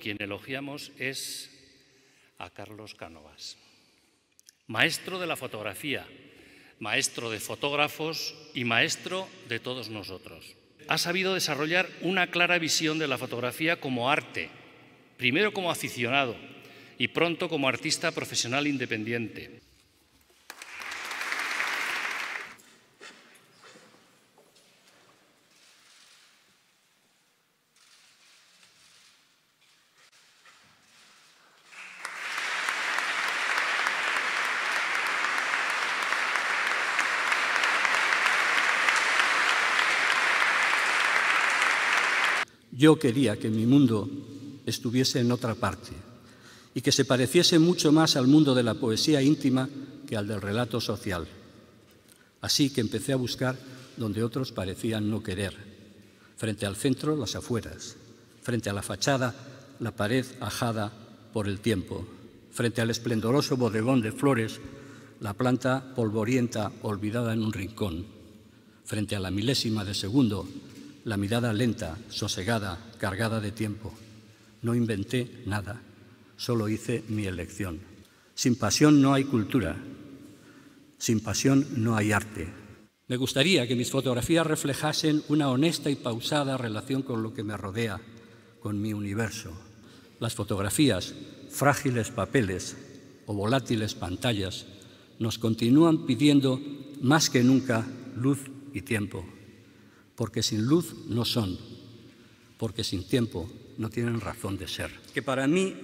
quien elogiamos es a Carlos Cánovas, maestro de la fotografía, maestro de fotógrafos y maestro de todos nosotros. Ha sabido desarrollar una clara visión de la fotografía como arte, primero como aficionado y pronto como artista profesional independiente. Yo quería que mi mundo estuviese en otra parte y que se pareciese mucho más al mundo de la poesía íntima que al del relato social. Así que empecé a buscar donde otros parecían no querer, frente al centro las afueras, frente a la fachada la pared ajada por el tiempo, frente al esplendoroso bodegón de flores la planta polvorienta olvidada en un rincón, frente a la milésima de segundo la mirada lenta, sosegada, cargada de tiempo. No inventé nada, solo hice mi elección. Sin pasión no hay cultura, sin pasión no hay arte. Me gustaría que mis fotografías reflejasen una honesta y pausada relación con lo que me rodea, con mi universo. Las fotografías, frágiles papeles o volátiles pantallas, nos continúan pidiendo más que nunca luz y tiempo porque sin luz no son, porque sin tiempo no tienen razón de ser. Que para mí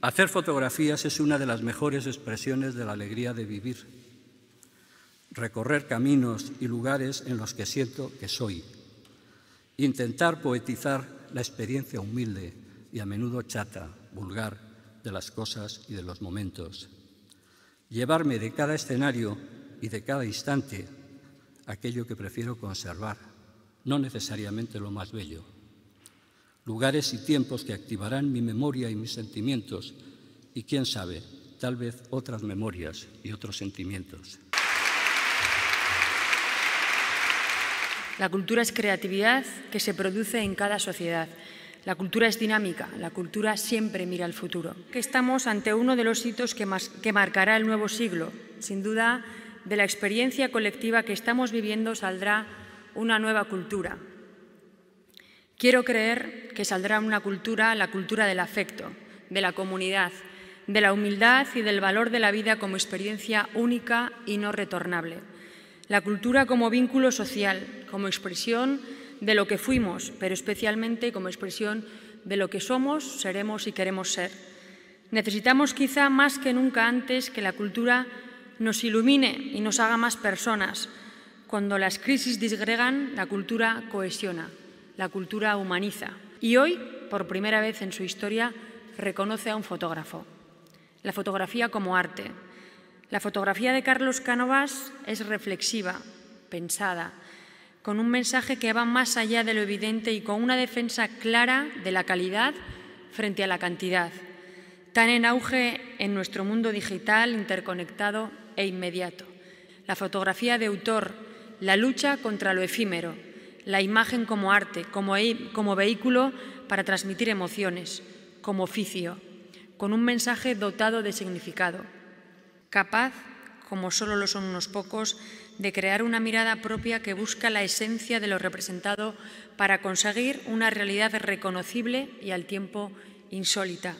hacer fotografías es una de las mejores expresiones de la alegría de vivir, recorrer caminos y lugares en los que siento que soy, intentar poetizar la experiencia humilde y a menudo chata, vulgar, de las cosas y de los momentos. Llevarme de cada escenario y de cada instante aquello que prefiero conservar no necesariamente lo más bello. Lugares y tiempos que activarán mi memoria y mis sentimientos y quién sabe, tal vez otras memorias y otros sentimientos. La cultura es creatividad que se produce en cada sociedad. La cultura es dinámica, la cultura siempre mira al futuro. Que estamos ante uno de los hitos que, más, que marcará el nuevo siglo. Sin duda, de la experiencia colectiva que estamos viviendo saldrá una nueva cultura. Quiero creer que saldrá una cultura, la cultura del afecto, de la comunidad, de la humildad y del valor de la vida como experiencia única y no retornable. La cultura como vínculo social, como expresión de lo que fuimos, pero especialmente como expresión de lo que somos, seremos y queremos ser. Necesitamos quizá más que nunca antes que la cultura nos ilumine y nos haga más personas, cuando las crisis disgregan, la cultura cohesiona, la cultura humaniza. Y hoy, por primera vez en su historia, reconoce a un fotógrafo. La fotografía como arte. La fotografía de Carlos Cánovas es reflexiva, pensada, con un mensaje que va más allá de lo evidente y con una defensa clara de la calidad frente a la cantidad, tan en auge en nuestro mundo digital, interconectado e inmediato. La fotografía de autor la lucha contra lo efímero, la imagen como arte, como, vehículo para transmitir emociones, como oficio, con un mensaje dotado de significado, capaz, como solo lo son unos pocos, de crear una mirada propia que busca la esencia de lo representado para conseguir una realidad reconocible y al tiempo insólita.